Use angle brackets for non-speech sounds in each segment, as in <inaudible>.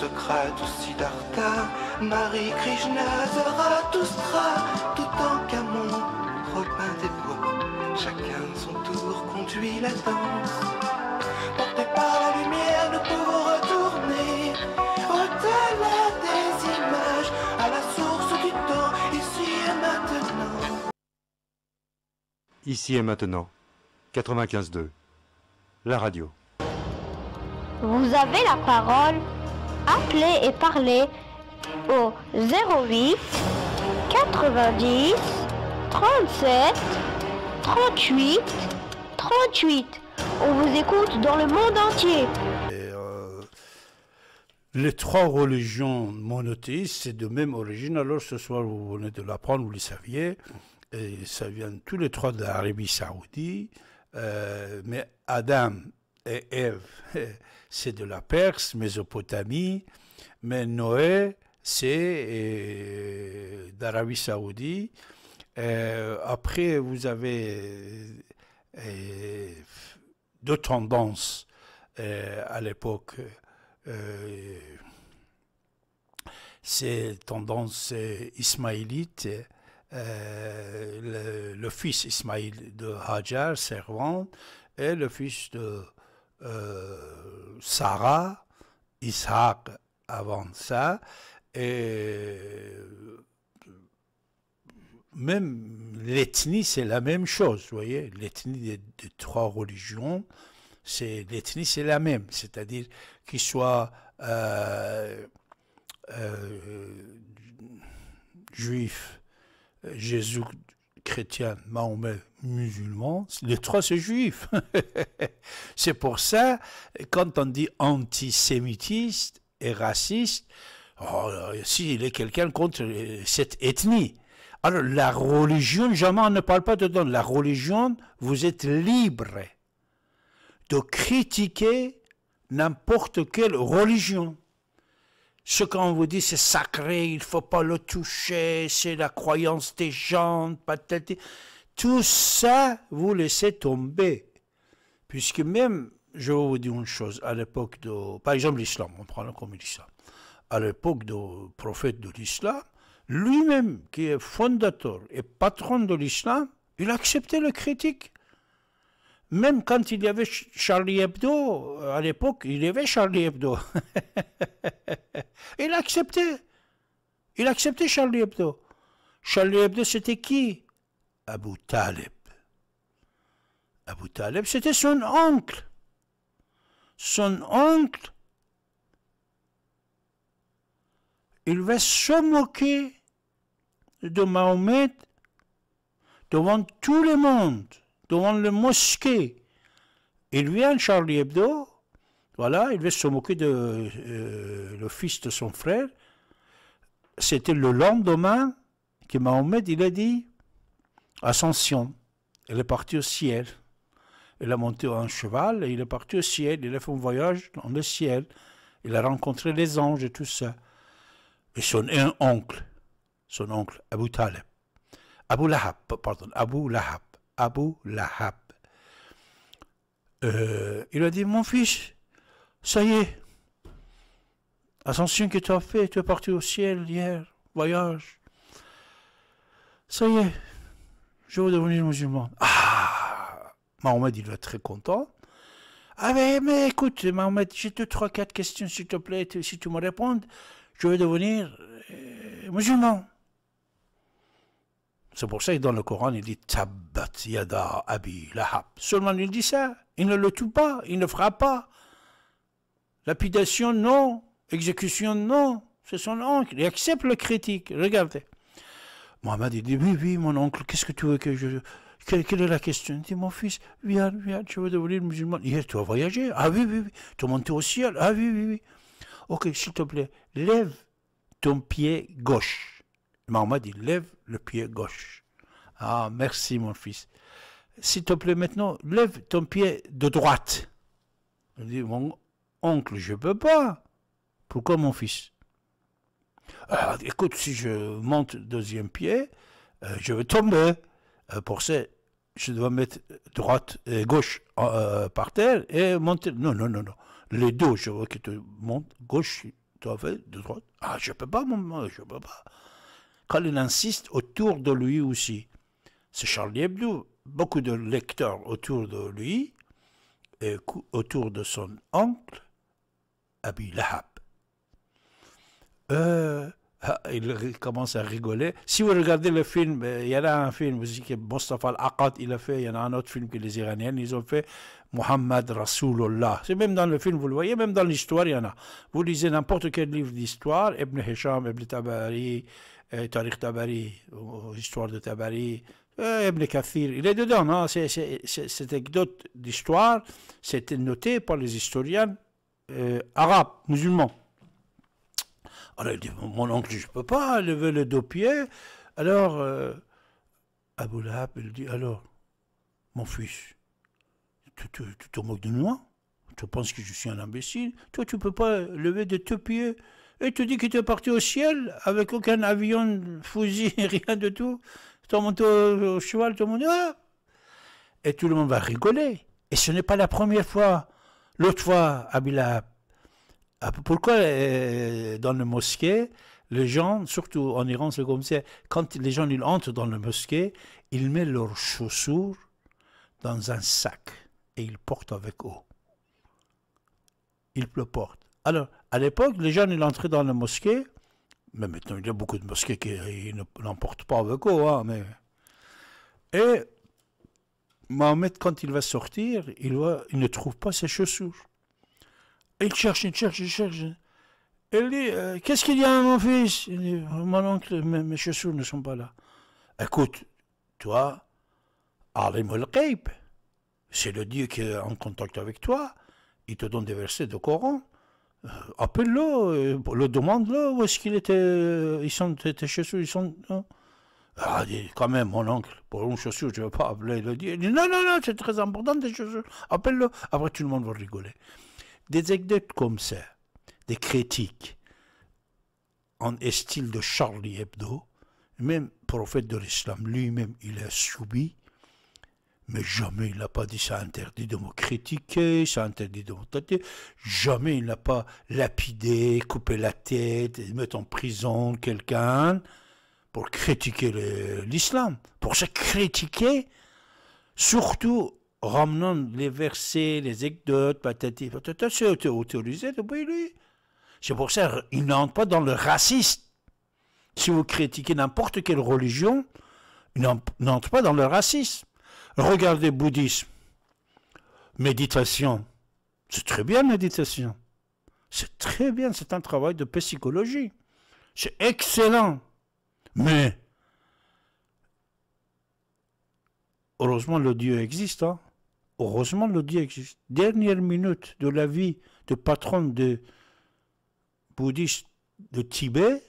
Socrate ou Siddhartha, Marie, Krishna, Zarathustra, tout en Camon, repas des Bois, chacun son tour conduit la danse. Porté par la lumière, nous pouvons retourner au-delà des images, à la source du temps, ici et maintenant. Ici et maintenant, 95-2 la radio. Vous avez la parole appelez et parlez au 08 90 37 38 38. On vous écoute dans le monde entier. Euh, les trois religions monothéistes, c'est de même origine. Alors ce soir, vous venez de l'apprendre, vous le saviez. Et ça vient tous les trois d'Arabie saoudite. Euh, mais Adam et Ève, <laughs> c'est de la Perse, Mésopotamie, mais Noé, c'est euh, d'Arabie Saoudite. Euh, après, vous avez euh, deux tendances à l'époque. ces tendances ismaélites, le, fils Ismaïl de Hajar, servant, et le fils de euh, Sarah, Isaac avant ça, et même l'ethnie, c'est la même chose, vous voyez, l'ethnie des, trois religions, c'est l'ethnie, c'est la même, c'est-à-dire qu'ils soient euh, euh, juifs, Jésus, chrétien, Mahomet, musulmans, les trois c'est juif. <laughs> c'est pour ça, quand on dit antisémitiste et raciste, oh, s'il est quelqu'un contre euh, cette ethnie. Alors la religion, jamais on ne parle pas de dedans. La religion, vous êtes libre de critiquer n'importe quelle religion. Ce qu'on vous dit, c'est sacré, il ne faut pas le toucher, c'est la croyance des gens, patati tout ça, vous laissez tomber. Puisque même, je vais vous dire une chose, à l'époque de, par exemple l'islam, on prend comme l'islam, à l'époque du prophète de l'islam, lui-même, qui est fondateur et patron de l'islam, il acceptait le critique. Même quand il y avait Charlie Hebdo, euh, à l'époque, il y avait Charlie Hebdo. <laughs> il acceptait. Il acceptait Charlie Hebdo. Charlie Hebdo, c'était qui Abu Talib. Abu Talib, c'était son oncle. Son oncle, il va se moquer de Mahomet devant tout le monde, devant le mosquée. Il vient, Charlie Hebdo, voilà, il va se moquer de euh, le fils de son frère. C'était le lendemain que Mahomet, il a dit, ascension. Elle est partie au ciel. Elle a monté un cheval et il est parti au ciel. Il a fait un voyage dans le ciel. Il a rencontré les anges et tout ça. Et son un oncle, son oncle Abu Talib, Lahab, pardon, Lahab, Lahab. Euh, il a dit, mon fils, ça y est, ascension que tu as fait, tu es parti au ciel hier, voyage. Ça y est, je veux devenir musulman. Ah Mahomet, il va être très content. Ah mais, mais écoute, Mahomet, j'ai deux, trois, quatre questions, s'il te plaît, si tu me réponds, je veux devenir euh, musulman. C'est pour ça que dans le Coran, il dit Tabat yada abi lahab. Seulement il dit ça. Il ne le tue pas, il ne frappe pas. Lapidation, non. Exécution, non. C'est son oncle. Il accepte le critique. Regardez. Mohamed, dit, oui, oui, mon oncle, qu'est-ce que tu veux que je... Quelle, est la question Il dit, mon fils, viens, viens, tu veux devenir musulman. Hier, tu as voyager Ah oui, oui, oui. Tu es monté au ciel. Ah oui, oui, oui. Ok, s'il te plaît, lève ton pied gauche. Mohamed, dit, lève le pied gauche. Ah, merci, mon fils. S'il te plaît, maintenant, lève ton pied de droite. Il dit, mon oncle, je ne peux pas. Pourquoi, mon fils écoute, si je monte deuxième pied, euh, je vais tomber. Euh, pour ça, je dois mettre droite et gauche euh, par terre et monter. Non, non, non, non. Les deux, je veux que tu montes. Gauche, tu de droite. Ah, je peux pas, mon. je peux pas. Quand il insiste autour de lui aussi, c'est Charlie Hebdo. Beaucoup de lecteurs autour de lui et autour de son oncle, Abi euh, ah, il commence à rigoler. Si vous regardez le film, euh, il y en a un film vous dites que Mustafa al il a fait, il y en a un autre film que les Iraniens, ils ont fait, Muhammad Rasulullah. C'est même dans le film, vous le voyez, même dans l'histoire, il y en a. Vous lisez n'importe quel livre d'histoire, Ibn Hisham, Ibn Tabari, euh, Tariq Tabari, Histoire de Tabari, Ibn Kathir, il est dedans, Cette anecdote d'histoire, c'était noté par les historiens arabes, musulmans. Alors ah, il dit, mon oncle, je peux pas lever les deux pieds. Alors, euh, Abou Lahab, il dit, alors, mon fils, tu, te moques de moi Tu penses que je suis un imbécile Toi, tu peux pas lever de deux pieds et tu dis que tu es parti au ciel avec aucun avion, fusil, <laughs> rien de tout. Tu es au, cheval, tout le monde ah! Et tout le monde va rigoler. Et ce n'est pas la première fois. L'autre fois, Lahab, ah, pourquoi euh, dans le mosquée, les gens, surtout en Iran, c'est comme quand les gens ils entrent dans le mosquée, ils mettent leurs chaussures dans un sac et ils portent avec eux. Ils le portent. Alors, à l'époque, les gens ils entraient dans le mosquée, mais maintenant il y a beaucoup de mosquées qui portent pas avec eux. Hein, et Mohamed, quand il va sortir, il, il ne trouve pas ses chaussures il cherche, il cherche, il cherche. Il dit, euh, qu'est-ce qu'il y a à mon fils Il dit, mon oncle, mes, chaussures ne sont pas là. Écoute, toi, c'est le Dieu qui est en contact avec toi. Il te donne des versets de Coran. Euh, appelle-le, euh, le, le demande le où est-ce qu'il était, ils sont tes, chaussures, ils sont... Hein? Ah, il dit, quand même, mon oncle, pour une chaussure, je ne vais pas appeler le Dieu. Il dit, non, non, non, c'est très important tes chaussures. Appelle-le. Après, tout le monde va rigoler des anecdotes comme ça, des critiques en style de Charlie Hebdo, même prophète de l'islam lui-même, il a subi, mais jamais il n'a pas dit ça interdit de me critiquer, ça interdit de me tâter, jamais il n'a pas lapidé, coupé la tête, mettre en prison quelqu'un pour critiquer l'islam, pour se critiquer, surtout ramenant les versets, les anecdotes, patati, c'est autorisé depuis lui. C'est pour ça qu'il n'entre pas dans le racisme. Si vous critiquez n'importe quelle religion, il n'entre pas dans le racisme. Regardez bouddhisme. Méditation. C'est très bien, méditation. C'est très bien, c'est un travail de psychologie. C'est excellent. Mais, heureusement, le Dieu existe. Hein. Heureusement, le dit existe. Dernière minute de la vie de patron de bouddhiste de Tibet,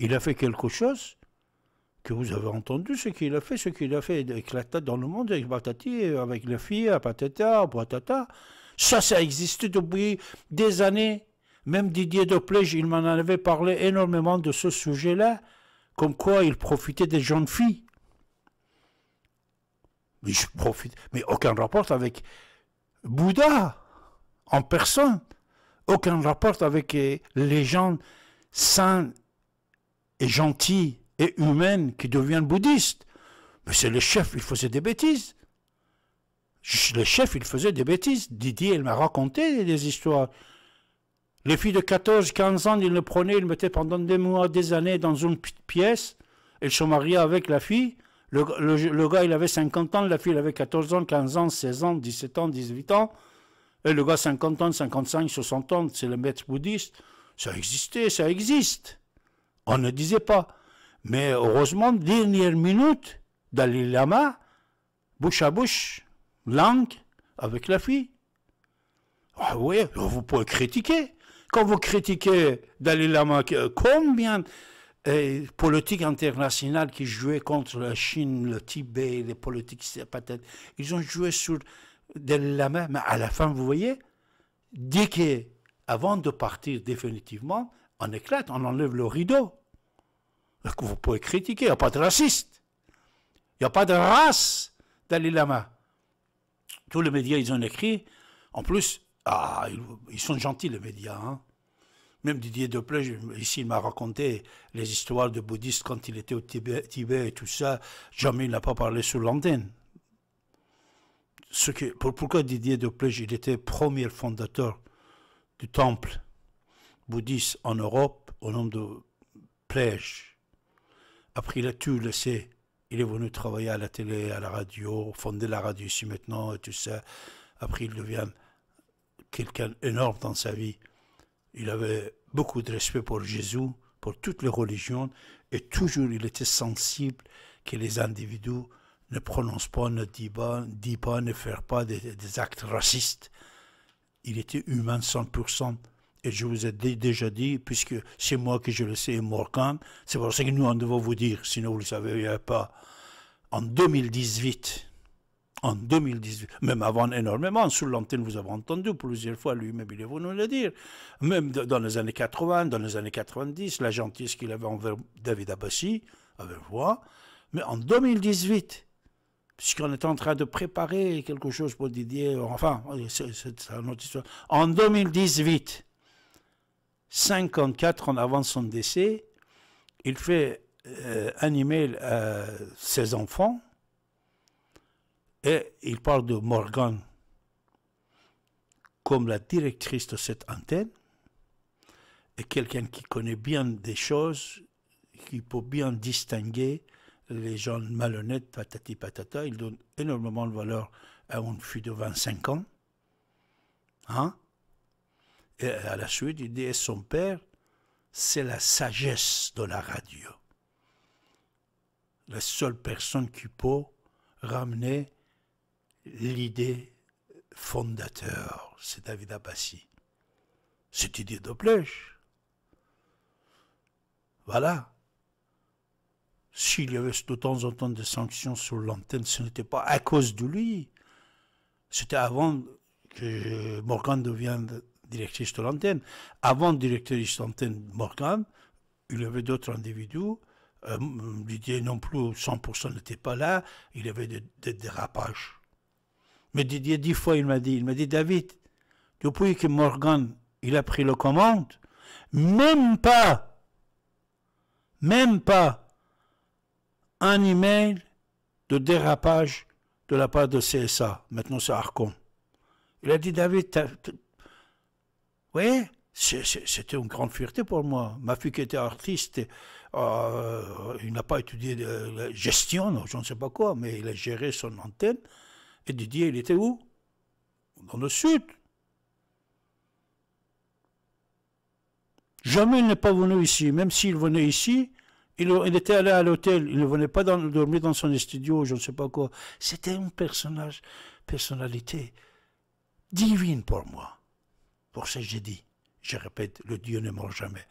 il a fait quelque chose que vous avez entendu, ce qu'il a fait, ce qu'il a fait éclata dans le monde avec Batati, avec la fille à Patata, Patata. Ça, ça existe depuis des années. Même Didier Doplège, il m'en avait parlé énormément de ce sujet-là, comme quoi il profitait des jeunes filles. Mais profite. Mais aucun rapport avec Bouddha en personne. Aucun rapport avec euh, les gens sains et gentils et humains qui deviennent bouddhistes. Mais c'est le chef, il faisait des bêtises. Le chef, il faisait des bêtises. Didier, il m'a raconté des histoires. Les filles de 14, 15 ans, ils le prenaient il mettait pendant des mois, des années dans une petite pièce. Elles se mariaient avec la fille. Le, gars, il avait 50 ans, la fille, avait 14 ans, 15 ans, 16 ans, 17 ans, 18 ans. Et le gars, 50 ans, 55, 60 ans, c'est le maître bouddhiste. Ça existait, ça existe. On ne disait pas. Mais heureusement, dernière minute, Dalai Lama, bouche à bouche, langue, avec la fille. Ah oui, vous pouvez critiquer. Quand vous critiquez Dalai Lama, combien et politique internationale qui jouait contre la Chine, le Tibet, les politiques peut-être, ils ont joué sur des Lama. mais à la fin, vous voyez, dès que, avant de partir définitivement, on éclate, on enlève le rideau. vous pouvez critiquer, il n'y a pas de raciste, il n'y a pas de race Dalai Lama. Tous les médias, ils ont écrit. En plus, ah, ils sont gentils, les médias. Hein. Même Didier Deplay, ici, il m'a raconté les histoires de bouddhistes quand il était au Tibet, et tout ça. Jamais il n'a pas parlé sur l'antenne. Ce pourquoi Didier Deplay, il était premier fondateur du temple bouddhiste en Europe au nom de Plège. Après, il a tout laissé. Il est venu travailler à la télé, à la radio, fonder la radio ici maintenant et tout ça. Après, il devient quelqu'un énorme dans sa vie. Il avait beaucoup de respect pour Jésus, pour toutes les religions, et toujours il était sensible que les individus ne prononcent pas, ne disent pas, ne, pas, font pas des, actes racistes. Il était humain 100%. Et je vous ai déjà dit, puisque c'est moi que je le sais, Morgan, c'est pour ça que nous, on devons vous dire, sinon vous ne le savez pas. En 2018, en 2018, même avant énormément, sous l'antenne, vous avez entendu plusieurs fois, lui-même, il est venu le dire, même dans les années 80, dans les années 90, la gentillesse qu'il avait envers David Abassi, avec voix, mais en 2018, puisqu'on est en train de préparer quelque chose pour Didier, enfin, c'est une autre histoire, en 2018, 54 ans avant son décès, il fait euh, un email à ses enfants, et il parle de Morgan comme la directrice de cette antenne et quelqu'un qui connaît bien des choses, qui peut bien distinguer les gens malhonnêtes, patati patata. Il donne énormément de valeur à une fille de 25 ans. Hein? Et à la suite, il dit, et son père, c'est la sagesse de la radio. La seule personne qui peut ramener l'idée fondateur, c'est David Abbassi. C'est idée de Voilà. S'il y avait de temps en temps des sanctions sur l'antenne, ce n'était pas à cause de lui. C'était avant que Morgan devienne directrice de l'antenne. Avant directrice de l'antenne Morgan, il y avait d'autres individus. L'idée euh, non plus, 100% n'était pas là. Il y avait des dérapages mais Didier, dix fois, il m'a dit, il m'a dit, David, depuis que Morgan, il a pris le commande, même pas, même pas un email de dérapage de la part de CSA. Maintenant, c'est Arcon. Il a dit, David, oui, c'était une grande fierté pour moi. Ma fille qui était artiste, euh, il n'a pas étudié la gestion, je ne sais pas quoi, mais il a géré son antenne. Et Didier, il était où Dans le sud. Jamais il n'est pas venu ici. Même s'il venait ici, il, était allé à l'hôtel. Il ne venait pas dormir dans son studio, je ne sais pas quoi. C'était un personnage, personnalité divine pour moi. Pour ça, j'ai dit, je répète, le Dieu ne meurt jamais.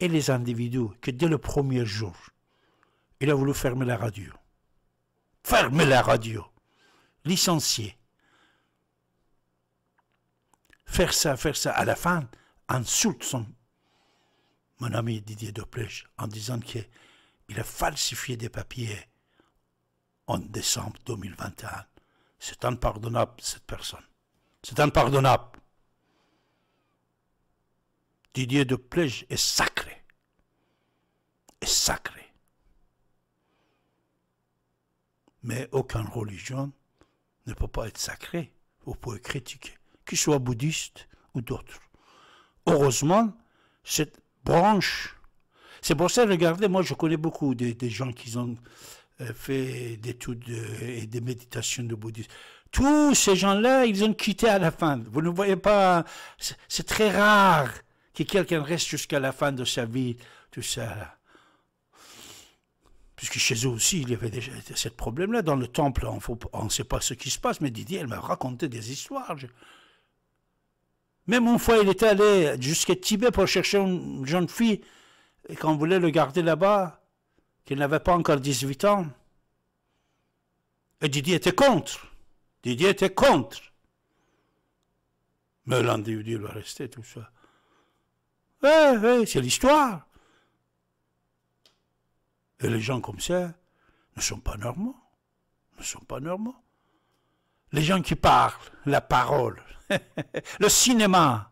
Et les individus que dès le premier jour, il a voulu fermer la radio. Fermer la radio. Licencié. Faire ça, faire ça, à la fin, insulte son, mon ami Didier Doplech en disant qu'il a falsifié des papiers en décembre 2021. C'est impardonnable, cette personne. C'est impardonnable. Didier de est sacré. Est sacré. Mais aucune religion ne peut pas être sacré. Vous pouvez critiquer, qu'il soit bouddhiste ou d'autres. Heureusement, cette branche, c'est pour ça, regardez, moi je connais beaucoup des gens qui ont euh, fait des études euh, et des méditations de bouddhisme. Tous ces gens-là, ils ont quitté à la fin. Vous ne voyez pas, c'est très rare que quelqu'un reste jusqu'à la fin de sa vie, tout ça. là puisque chez eux aussi, il y avait déjà ce problème-là. Dans le temple, on ne sait pas ce qui se passe, mais Didier, elle m'a raconté des histoires. Même une fois, il était allé jusqu'à Tibet pour chercher une jeune fille, et qu'on voulait le garder là-bas, qu'il n'avait pas encore 18 ans. Et Didier était contre. Didier était contre. Mais il doit rester, tout ça. Oui eh, oui eh, c'est l'histoire. Et les gens comme ça ne sont pas normaux. Ne sont pas normaux. Les gens qui parlent, la parole, <laughs> le cinéma,